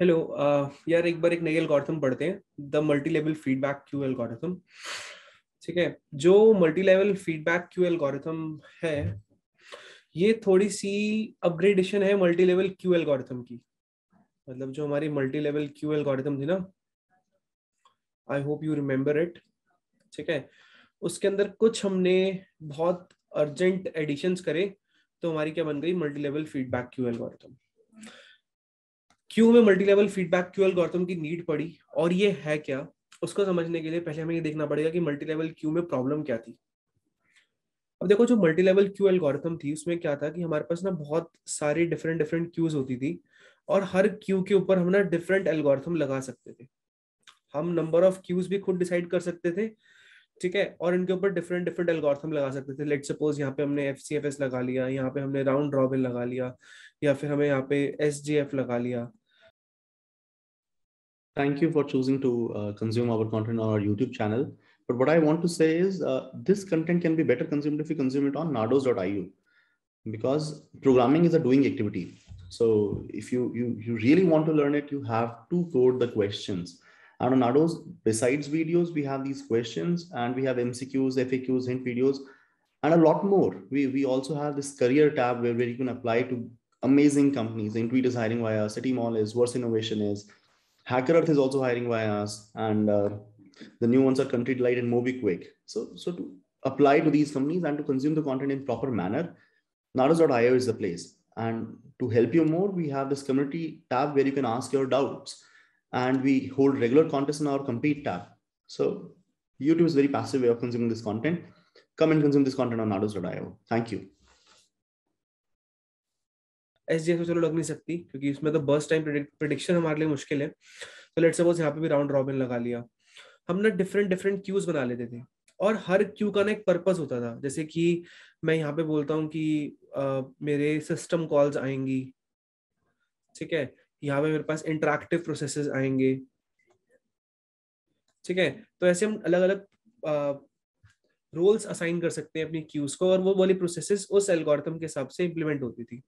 Hello uh, यार एक बार एक नई एल्गोरिथम पढ़ते हैं the multi level feedback queue algorithm ठीक है जो multi level feedback queue algorithm है ये थोड़ी सी अपग्रेडेशन है मल्टी लेवल क्यू एल्गोरिथम की मतलब जो हमारी मल्टी लेवल क्यू एल्गोरिथम थी ना I hope you remember it ठीक है उसके अंदर कुछ हमने बहुत अर्जेंट एडिशंस करे तो हमारी क्या बन गई multi level feedback queue algorithm क्यों हमें multi level feedback queue algorithm की नीड पड़ी और ये है क्या उसको समझने के लिए पहले हमें ये देखना पड़ेगा कि मल्टी लेवल क्यू में प्रॉब्लम क्या थी अब देखो जो मल्टी लेवल क्यू एल्गोरिथम थी उसमें क्या था कि हमारे पास ना बहुत सारी डिफरेंट डिफरेंट क्यूज होती थी और हर क्यू के ऊपर हम ना डिफरेंट एल्गोरिथम लगा सकते थे हम नंबर ऑफ क्यूज भी खुद डिसाइड कर सकते थे ठीक है और इनके ऊपर डिफरेंट डिफरेंट एल्गोरिथम लगा सकते थे लेट सपोज यहाँ पे हमने एफ सी एफ एस लगा लिया यहाँ पे हमने राउंड रॉबिन लगा लिया या फिर हमें यहाँ पे एस जी एफ लगा लिया Thank you for choosing to uh, consume our content on our YouTube channel. But what I want to say is uh, this content can be better consumed if you consume it on nados.io because programming is a doing activity. So if you, you, you really want to learn it, you have to code the questions. And on Nados, besides videos, we have these questions and we have MCQs, FAQs, hint videos, and a lot more. We, we also have this career tab where, where you can apply to amazing companies. Intuit is hiring via City Mall is, Worse Innovation is, Hacker Earth is also hiring via us, and uh, the new ones are Country Delight and MobiQuick. So, so to apply to these companies and to consume the content in proper manner, Nadas.io is the place. And to help you more, we have this community tab where you can ask your doubts, and we hold regular contests in our compete tab. So, YouTube is a very passive way of consuming this content. Come and consume this content on Nados.io. Thank you. S D चलो लग नहीं सकती क्योंकि इसमें तो burst time prediction हमारे लिए मुश्किल है तो लेट सपोज यहाँ पे भी राउंड रॉबिन लगा लिया हम ना डिफरेंट डिफरेंट क्यूज बना लेते थे और हर क्यू का ना एक पर्पज होता था जैसे कि मैं यहाँ पे बोलता हूँ कि आ, मेरे सिस्टम कॉल्स आएंगी ठीक है यहाँ पे मेरे पास इंटरक्टिव प्रोसेस आएंगे ठीक है तो ऐसे हम अलग अलग रोल्स असाइन कर सकते हैं अपनी क्यूज को और वो वाली प्रोसेसेस उस एल्गोरिथम के हिसाब से इम्प्लीमेंट होती थी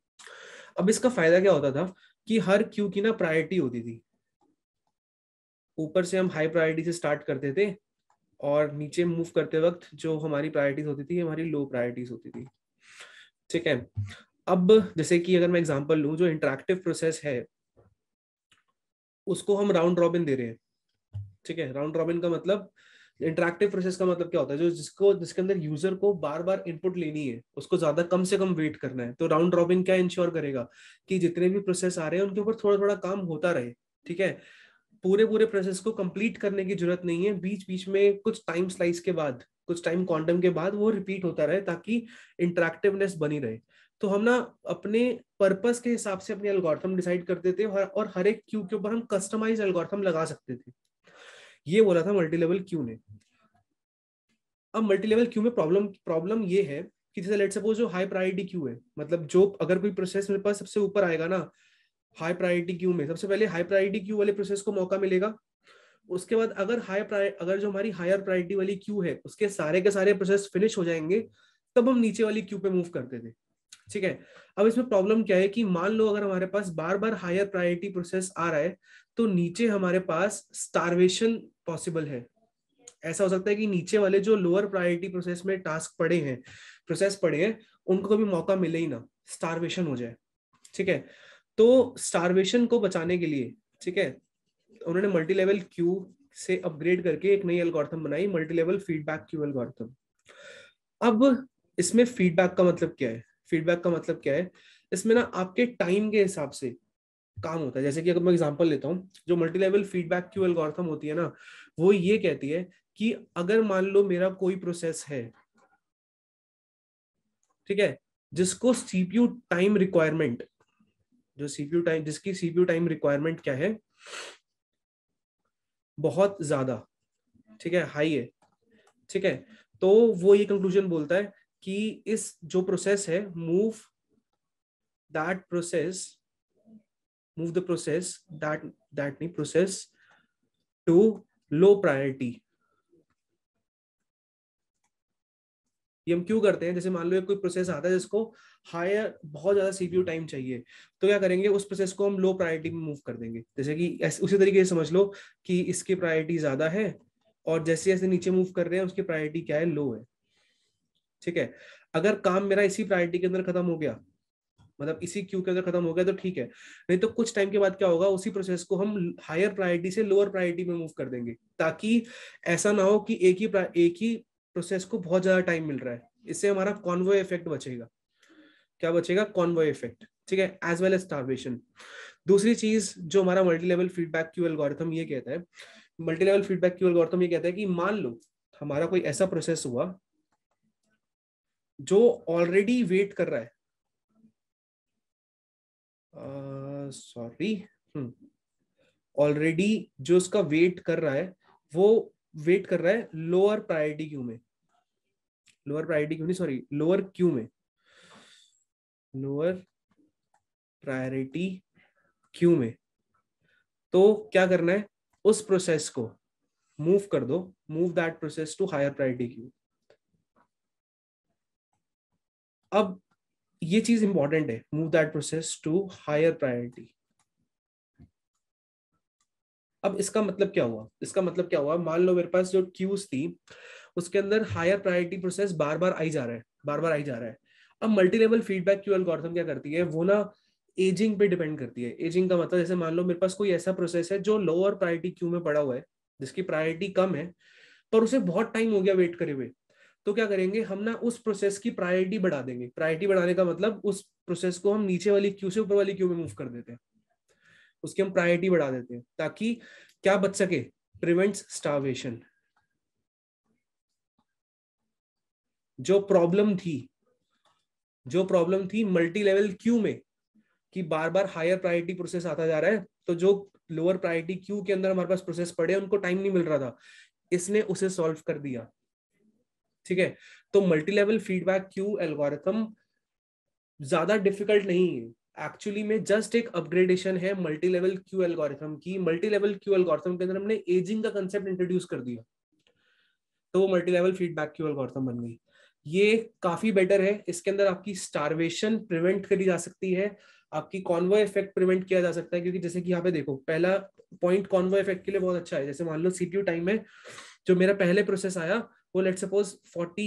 अब इसका फायदा क्या होता था कि हर क्यू की ना प्रायोरिटी होती थी ऊपर से हम हाई प्रायोरिटी से स्टार्ट करते थे और नीचे मूव करते वक्त जो हमारी प्रायोरिटीज होती थी हमारी लो प्रायोरिटीज होती थी ठीक है अब जैसे कि अगर मैं एग्जांपल लू जो इंटरक्टिव प्रोसेस है उसको हम राउंड रॉबिन दे रहे हैं ठीक है राउंड रॉबिन का मतलब इंटरेक्टिव प्रोसेस का मतलब क्या होता है जो जिसको जिसके अंदर यूजर को बार बार इनपुट लेनी है उसको ज्यादा कम से कम वेट करना है तो राउंड रॉबिन क्या इंश्योर करेगा कि जितने भी प्रोसेस आ रहे हैं उनके ऊपर थोड़ा थोड़ा काम होता रहे ठीक है पूरे पूरे प्रोसेस को कंप्लीट करने की जरूरत नहीं है बीच बीच में कुछ टाइम स्लाइस के बाद कुछ टाइम क्वांटम के बाद वो रिपीट होता रहे ताकि इंटरेक्टिवनेस बनी रहे तो हम ना अपने पर्पस के हिसाब से अपने एल्गोरिथम डिसाइड करते थे और, और हर एक क्यू के ऊपर हम कस्टमाइज एल्गोरिथम लगा सकते थे ये बोला था मल्टी लेवल क्यू ने अब मल्टी लेवल क्यू में प्रॉब्लम प्रॉब्लम ये है कि जैसे लेट सपोज जो हाई प्रायोरिटी क्यू है मतलब जो अगर कोई प्रोसेस मेरे पास सबसे ऊपर आएगा ना हाई प्रायोरिटी क्यू में सबसे पहले हाई प्रायोरिटी क्यू वाले प्रोसेस को मौका मिलेगा उसके बाद अगर हाई अगर जो हमारी हायर प्रायोरिटी वाली क्यू है उसके सारे के सारे प्रोसेस फिनिश हो जाएंगे तब हम नीचे वाली क्यू पे मूव करते थे ठीक है अब इसमें प्रॉब्लम क्या है कि मान लो अगर हमारे पास बार बार हायर प्रायोरिटी प्रोसेस आ रहा है तो नीचे हमारे पास स्टारवेशन पॉसिबल है ऐसा हो सकता है कि नीचे वाले जो लोअर प्रायोरिटी प्रोसेस में टास्क पड़े हैं प्रोसेस पड़े हैं उनको कभी मौका मिले ही ना स्टारवेशन हो जाए ठीक है तो स्टारवेशन को बचाने के लिए ठीक है उन्होंने मल्टी लेवल क्यू से अपग्रेड करके एक नई एल्गोरिथम बनाई multi level feedback queue algorithm अब इसमें फीडबैक का मतलब क्या है फीडबैक का मतलब क्या है इसमें ना आपके टाइम के हिसाब से काम होता है जैसे कि अगर मैं एग्जाम्पल लेता हूँ जो मल्टी लेवल फीडबैक की एल्गोरिथम होती है ना वो ये कहती है कि अगर मान लो मेरा कोई प्रोसेस है ठीक है जिसको सीपीयू टाइम रिक्वायरमेंट जो सीपीयू टाइम जिसकी सीपीयू टाइम रिक्वायरमेंट क्या है बहुत ज्यादा ठीक है हाई है ठीक है तो वो ये कंक्लूजन बोलता है कि इस जो प्रोसेस है move that process move the process that that mean process to low priority ये हम क्यों करते हैं जैसे मान लो कोई प्रोसेस आता है जिसको हायर बहुत ज्यादा सीपीयू टाइम चाहिए तो क्या करेंगे उस प्रोसेस को हम लो प्रायोरिटी में मूव कर देंगे जैसे कि उसी तरीके से समझ लो कि इसकी प्रायोरिटी ज्यादा है और जैसे जैसे नीचे मूव कर रहे हैं उसकी प्रायोरिटी क्या है लो है ठीक है अगर काम मेरा इसी प्रायोरिटी के अंदर खत्म हो गया मतलब इसी क्यू के अंदर खत्म हो गया तो ठीक है नहीं तो कुछ टाइम के बाद क्या होगा उसी प्रोसेस को हम हायर प्रायोरिटी से लोअर प्रायोरिटी में मूव कर देंगे ताकि ऐसा ना हो कि एक ही एक ही प्रोसेस को बहुत ज्यादा टाइम मिल रहा है इससे हमारा कॉन्वो इफेक्ट बचेगा क्या बचेगा कॉन्वो इफेक्ट ठीक है एज वेल एज स्टार्वेशन दूसरी चीज जो हमारा multi level feedback queue algorithm ये कहता है multi level feedback queue algorithm ये कहता है कि मान लो हमारा कोई ऐसा प्रोसेस हुआ जो ऑलरेडी वेट कर रहा है सॉरी uh, ऑलरेडी hmm. जो उसका वेट कर रहा है वो वेट कर रहा है लोअर प्रायोरिटी क्यू में लोअर प्रायोरिटी क्यू नहीं सॉरी लोअर क्यू में लोअर प्रायोरिटी क्यू में तो क्या करना है उस प्रोसेस को मूव कर दो move that process to higher priority queue अब ये चीज इंपॉर्टेंट है move that process to higher priority अब इसका मतलब क्या हुआ इसका मतलब क्या हुआ मान लो मेरे पास जो क्यूज थी उसके अंदर हायर प्रायोरिटी प्रोसेस बार बार आई जा रहा है बार बार आई जा रहा है अब multi level feedback queue algorithm क्या करती है वो ना एजिंग पे डिपेंड करती है एजिंग का मतलब जैसे मान लो मेरे पास कोई ऐसा प्रोसेस है जो लोअर प्रायोरिटी क्यू में पड़ा हुआ है जिसकी प्रायोरिटी कम है पर उसे बहुत टाइम हो गया वेट करे हुए तो क्या करेंगे हम ना उस प्रोसेस की प्रायोरिटी बढ़ा देंगे प्रायोरिटी बढ़ाने का मतलब उस प्रोसेस को हम नीचे वाली क्यू से ऊपर वाली क्यू में मूव कर देते हैं उसकी हम प्रायोरिटी बढ़ा देते हैं ताकि क्या बच सके प्रिवेंट स्टावेशन जो प्रॉब्लम थी जो प्रॉब्लम थी मल्टी लेवल क्यू में कि बार बार हायर प्रायोरिटी प्रोसेस आता जा रहा है तो जो लोअर प्रायोरिटी क्यू के अंदर हमारे पास प्रोसेस पड़े उनको टाइम नहीं मिल रहा था इसने उसे सॉल्व कर दिया ठीक है तो multi level feedback queue algorithm ज्यादा डिफिकल्ट नहीं है एक्चुअली में जस्ट एक अपग्रेडेशन है मल्टी लेवल क्यू एल्गोरिथम की मल्टी लेवल क्यू एल्गोरिथम के अंदर हमने एजिंग का कंसेप्ट इंट्रोड्यूस कर दिया तो वो multi level feedback queue algorithm बन गई ये काफी बेटर है इसके अंदर आपकी स्टारवेशन प्रिवेंट करी जा सकती है आपकी कॉन्वो इफेक्ट प्रिवेंट किया जा सकता है क्योंकि जैसे कि यहाँ पे देखो पहला पॉइंट कॉन्वो इफेक्ट के लिए बहुत अच्छा है जैसे मान लो सीपीयू टाइम है जो मेरा पहले प्रोसेस आया वो let suppose forty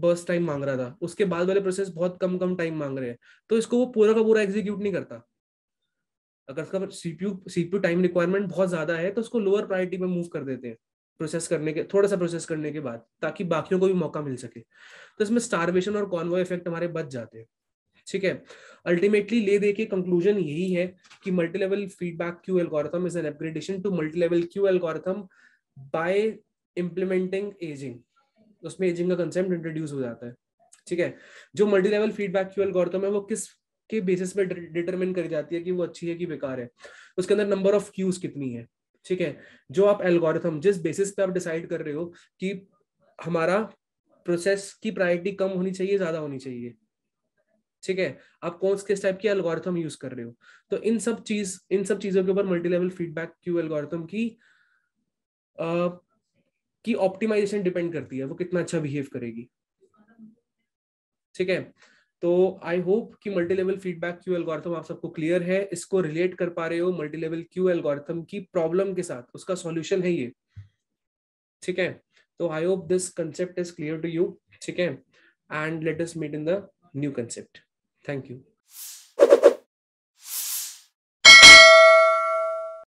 burst time मांग रहा था उसके बाद वाले प्रोसेस बहुत कम कम टाइम मांग रहे हैं तो इसको वो पूरा का पूरा एग्जीक्यूट नहीं करता अगर उसका सीपीयू सीपीयू टाइम रिक्वायरमेंट बहुत ज्यादा है तो उसको लोअर प्रायोरिटी में मूव कर देते हैं प्रोसेस करने के थोड़ा सा प्रोसेस करने के बाद ताकि बाकियों को भी मौका मिल सके तो इसमें स्टारवेशन और कॉन्वो इफेक्ट हमारे बच जाते हैं ठीक है अल्टीमेटली ले दे के कंक्लूजन यही है कि multi level feedback queue algorithm is an upgradation to multi level queue algorithm by implementing ageing उसमें एजिंग का कंसेप्ट इंट्रोड्यूस हो जाता है ठीक है जो मल्टी लेवल फीडबैक की एल्गोरिथम है वो किस के बेसिस पे डिटरमिन करी जाती है कि वो अच्छी है कि बेकार है उसके अंदर नंबर ऑफ क्यूज कितनी है ठीक है जो आप एल्गोरिथम जिस बेसिस पे आप डिसाइड कर रहे हो कि हमारा प्रोसेस की प्रायोरिटी कम होनी चाहिए ज्यादा होनी चाहिए ठीक है आप कौन किस टाइप की एल्गोरिथम यूज कर रहे हो तो इन सब चीज इन सब चीजों के ऊपर multi level feedback queue algorithm की की ऑप्टिमाइजेशन डिपेंड करती है वो कितना अच्छा बिहेव करेगी ठीक है तो आई होप कि multi level feedback queue algorithm आप सबको क्लियर है इसको रिलेट कर पा रहे हो मल्टी लेवल क्यू एल्गोरिथम की प्रॉब्लम के साथ उसका सॉल्यूशन है ये ठीक है तो I hope this concept is clear to you ठीक है and let us meet in the new concept thank you